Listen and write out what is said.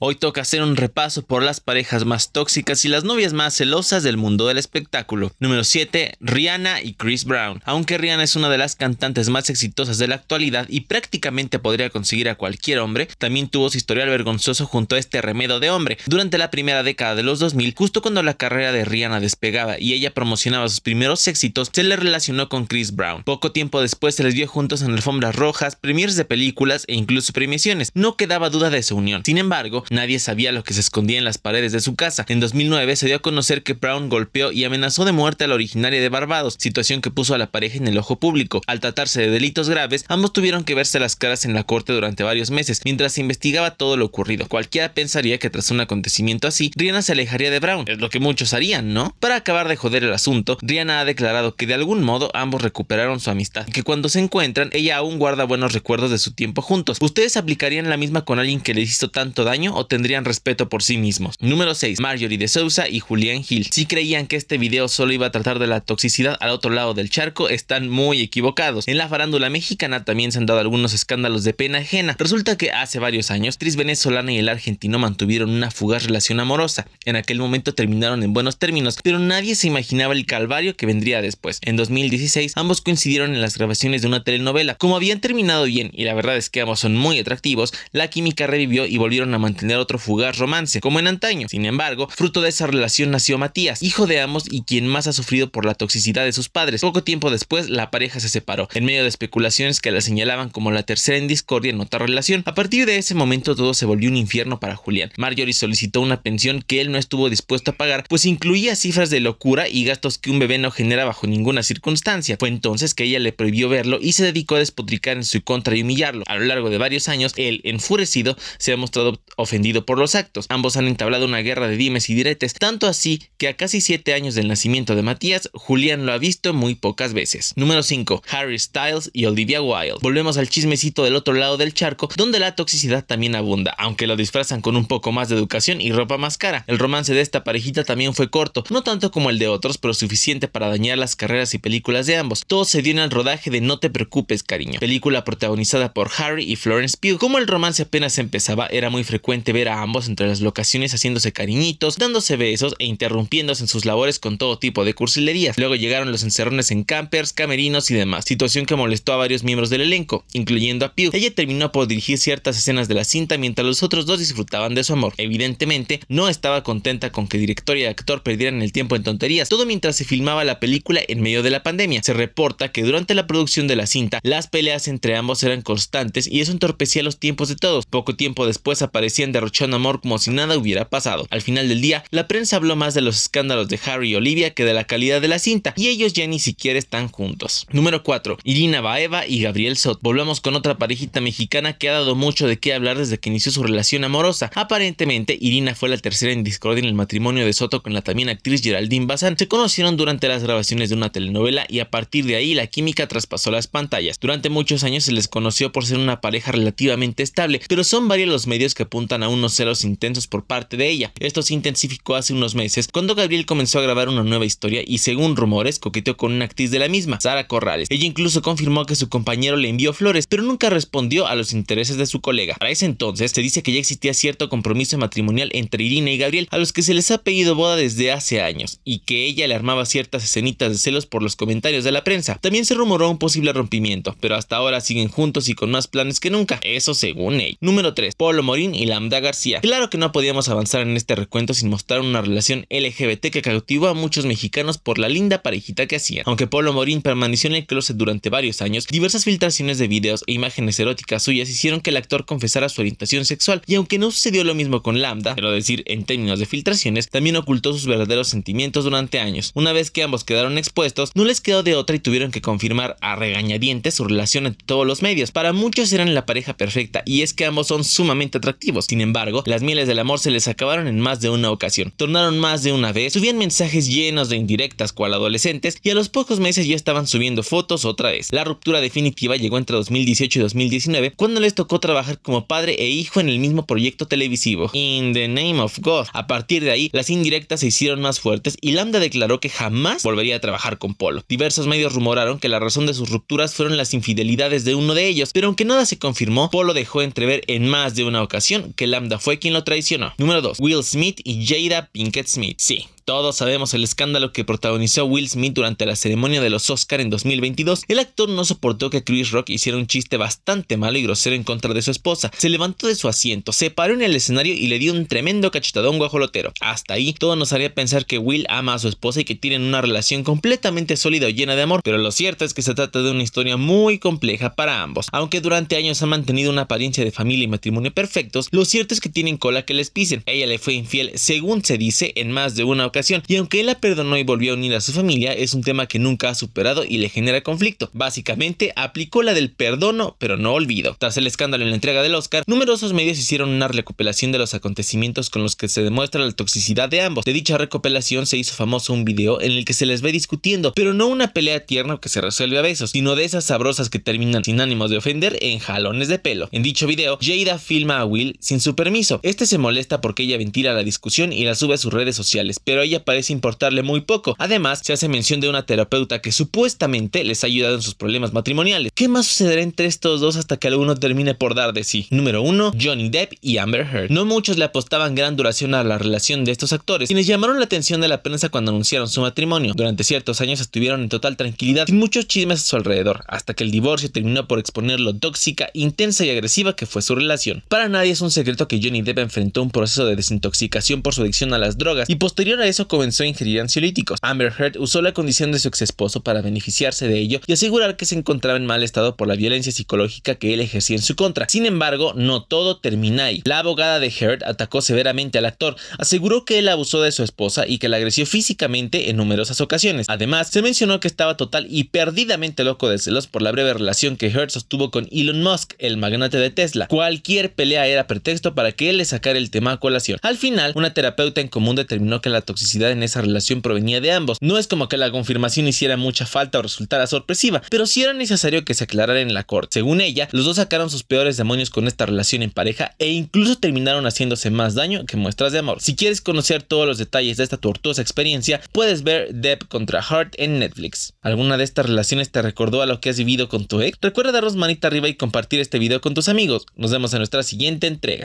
Hoy toca hacer un repaso por las parejas más tóxicas y las novias más celosas del mundo del espectáculo. Número 7. Rihanna y Chris Brown. Aunque Rihanna es una de las cantantes más exitosas de la actualidad y prácticamente podría conseguir a cualquier hombre, también tuvo su historial vergonzoso junto a este remedo de hombre. Durante la primera década de los 2000, justo cuando la carrera de Rihanna despegaba y ella promocionaba sus primeros éxitos, se le relacionó con Chris Brown. Poco tiempo después se les vio juntos en alfombras rojas, premiers de películas e incluso premiaciones. No quedaba duda de su unión. Sin embargo, nadie sabía lo que se escondía en las paredes de su casa. En 2009 se dio a conocer que Brown golpeó y amenazó de muerte a la originaria de Barbados, situación que puso a la pareja en el ojo público. Al tratarse de delitos graves, ambos tuvieron que verse las caras en la corte durante varios meses, mientras se investigaba todo lo ocurrido. Cualquiera pensaría que tras un acontecimiento así, Rihanna se alejaría de Brown, es lo que muchos harían, ¿no? Para acabar de joder el asunto, Rihanna ha declarado que de algún modo ambos recuperaron su amistad y que cuando se encuentran, ella aún guarda buenos recuerdos de su tiempo juntos. ¿Ustedes aplicarían la misma con alguien que les hizo tanto daño? o tendrían respeto por sí mismos. Número 6. Marjorie de Sousa y Julián Gil. Si creían que este video solo iba a tratar de la toxicidad al otro lado del charco, están muy equivocados. En la farándula mexicana también se han dado algunos escándalos de pena ajena. Resulta que hace varios años, Tris venezolana y el argentino mantuvieron una fugaz relación amorosa. En aquel momento terminaron en buenos términos, pero nadie se imaginaba el calvario que vendría después. En 2016, ambos coincidieron en las grabaciones de una telenovela. Como habían terminado bien y la verdad es que ambos son muy atractivos, la química revivió y volvieron a mantener tener otro fugaz romance, como en antaño. Sin embargo, fruto de esa relación nació Matías, hijo de ambos y quien más ha sufrido por la toxicidad de sus padres. Poco tiempo después, la pareja se separó, en medio de especulaciones que la señalaban como la tercera en discordia en otra relación. A partir de ese momento todo se volvió un infierno para Julián. Marjorie solicitó una pensión que él no estuvo dispuesto a pagar, pues incluía cifras de locura y gastos que un bebé no genera bajo ninguna circunstancia. Fue entonces que ella le prohibió verlo y se dedicó a despotricar en su contra y humillarlo. A lo largo de varios años, él, enfurecido, se ha mostrado ofendido por los actos. Ambos han entablado una guerra de dimes y diretes, tanto así que a casi 7 años del nacimiento de Matías, Julián lo ha visto muy pocas veces. Número 5. Harry Styles y Olivia Wilde. Volvemos al chismecito del otro lado del charco, donde la toxicidad también abunda, aunque lo disfrazan con un poco más de educación y ropa más cara. El romance de esta parejita también fue corto, no tanto como el de otros, pero suficiente para dañar las carreras y películas de ambos. Todo se dio en el rodaje de No te preocupes, cariño, película protagonizada por Harry y Florence Pugh. Como el romance apenas empezaba, era muy frecuente ver a ambos entre las locaciones haciéndose cariñitos, dándose besos e interrumpiéndose en sus labores con todo tipo de cursilerías. Luego llegaron los encerrones en campers, camerinos y demás, situación que molestó a varios miembros del elenco, incluyendo a Pew. Ella terminó por dirigir ciertas escenas de la cinta mientras los otros dos disfrutaban de su amor. Evidentemente, no estaba contenta con que director y actor perdieran el tiempo en tonterías, todo mientras se filmaba la película en medio de la pandemia. Se reporta que durante la producción de la cinta, las peleas entre ambos eran constantes y eso entorpecía los tiempos de todos. Poco tiempo después aparecían derrochando amor como si nada hubiera pasado. Al final del día, la prensa habló más de los escándalos de Harry y Olivia que de la calidad de la cinta, y ellos ya ni siquiera están juntos. Número 4. Irina Baeva y Gabriel Sot. Volvamos con otra parejita mexicana que ha dado mucho de qué hablar desde que inició su relación amorosa. Aparentemente, Irina fue la tercera en discordia en el matrimonio de Soto con la también actriz Geraldine Bazán. Se conocieron durante las grabaciones de una telenovela y a partir de ahí la química traspasó las pantallas. Durante muchos años se les conoció por ser una pareja relativamente estable, pero son varios los medios que apuntan unos celos intensos por parte de ella. Esto se intensificó hace unos meses cuando Gabriel comenzó a grabar una nueva historia y según rumores coqueteó con una actriz de la misma, Sara Corrales. Ella incluso confirmó que su compañero le envió flores, pero nunca respondió a los intereses de su colega. Para ese entonces se dice que ya existía cierto compromiso matrimonial entre Irina y Gabriel a los que se les ha pedido boda desde hace años y que ella le armaba ciertas escenitas de celos por los comentarios de la prensa. También se rumoró un posible rompimiento, pero hasta ahora siguen juntos y con más planes que nunca, eso según él. Número 3. Polo Morín y Lambda García. Claro que no podíamos avanzar en este recuento sin mostrar una relación LGBT que cautivó a muchos mexicanos por la linda parejita que hacían. Aunque Polo Morín permaneció en el closet durante varios años, diversas filtraciones de videos e imágenes eróticas suyas hicieron que el actor confesara su orientación sexual, y aunque no sucedió lo mismo con Lambda, quiero decir en términos de filtraciones, también ocultó sus verdaderos sentimientos durante años. Una vez que ambos quedaron expuestos, no les quedó de otra y tuvieron que confirmar a regañadientes su relación en todos los medios. Para muchos eran la pareja perfecta, y es que ambos son sumamente atractivos. Sin embargo, las mieles del amor se les acabaron en más de una ocasión. Tornaron más de una vez, subían mensajes llenos de indirectas cual adolescentes y a los pocos meses ya estaban subiendo fotos otra vez. La ruptura definitiva llegó entre 2018 y 2019 cuando les tocó trabajar como padre e hijo en el mismo proyecto televisivo. In the name of God. A partir de ahí, las indirectas se hicieron más fuertes y Lambda declaró que jamás volvería a trabajar con Polo. Diversos medios rumoraron que la razón de sus rupturas fueron las infidelidades de uno de ellos, pero aunque nada se confirmó, Polo dejó entrever en más de una ocasión que Lambda fue quien lo traicionó. Número 2. Will Smith y Jada Pinkett Smith. Sí, todos sabemos el escándalo que protagonizó Will Smith durante la ceremonia de los Oscar en 2022. El actor no soportó que Chris Rock hiciera un chiste bastante malo y grosero en contra de su esposa. Se levantó de su asiento, se paró en el escenario y le dio un tremendo cachetadón guajolotero. Hasta ahí, todo nos haría pensar que Will ama a su esposa y que tienen una relación completamente sólida o llena de amor, pero lo cierto es que se trata de una historia muy compleja para ambos. Aunque durante años han mantenido una apariencia de familia y matrimonio perfectos, lo cierto es que tienen cola que les pisen. Ella le fue infiel, según se dice, en más de una y aunque él la perdonó y volvió a unir a su familia, es un tema que nunca ha superado y le genera conflicto. Básicamente, aplicó la del perdono, pero no olvido. Tras el escándalo en la entrega del Oscar, numerosos medios hicieron una recopilación de los acontecimientos con los que se demuestra la toxicidad de ambos. De dicha recopilación se hizo famoso un video en el que se les ve discutiendo, pero no una pelea tierna que se resuelve a besos, sino de esas sabrosas que terminan sin ánimos de ofender en jalones de pelo. En dicho video, Jada filma a Will sin su permiso. Este se molesta porque ella ventila la discusión y la sube a sus redes sociales, pero ella parece importarle muy poco. Además, se hace mención de una terapeuta que supuestamente les ha ayudado en sus problemas matrimoniales. ¿Qué más sucederá entre estos dos hasta que alguno termine por dar de sí? Número 1, Johnny Depp y Amber Heard. No muchos le apostaban gran duración a la relación de estos actores, quienes llamaron la atención de la prensa cuando anunciaron su matrimonio. Durante ciertos años estuvieron en total tranquilidad, y muchos chismes a su alrededor, hasta que el divorcio terminó por exponer lo tóxica, intensa y agresiva que fue su relación. Para nadie es un secreto que Johnny Depp enfrentó un proceso de desintoxicación por su adicción a las drogas y posterior a eso comenzó a ingerir ansiolíticos. Amber Heard usó la condición de su ex esposo para beneficiarse de ello y asegurar que se encontraba en mal estado por la violencia psicológica que él ejercía en su contra. Sin embargo, no todo termina ahí. La abogada de Heard atacó severamente al actor, aseguró que él abusó de su esposa y que la agresió físicamente en numerosas ocasiones. Además, se mencionó que estaba total y perdidamente loco de celos por la breve relación que Heard sostuvo con Elon Musk, el magnate de Tesla. Cualquier pelea era pretexto para que él le sacara el tema a colación. Al final, una terapeuta en común determinó que la toxicidad en esa relación provenía de ambos. No es como que la confirmación hiciera mucha falta o resultara sorpresiva, pero sí era necesario que se aclarara en la corte. Según ella, los dos sacaron sus peores demonios con esta relación en pareja e incluso terminaron haciéndose más daño que muestras de amor. Si quieres conocer todos los detalles de esta tortuosa experiencia, puedes ver Depp contra Hart en Netflix. ¿Alguna de estas relaciones te recordó a lo que has vivido con tu ex? Recuerda darnos manita arriba y compartir este video con tus amigos. Nos vemos en nuestra siguiente entrega.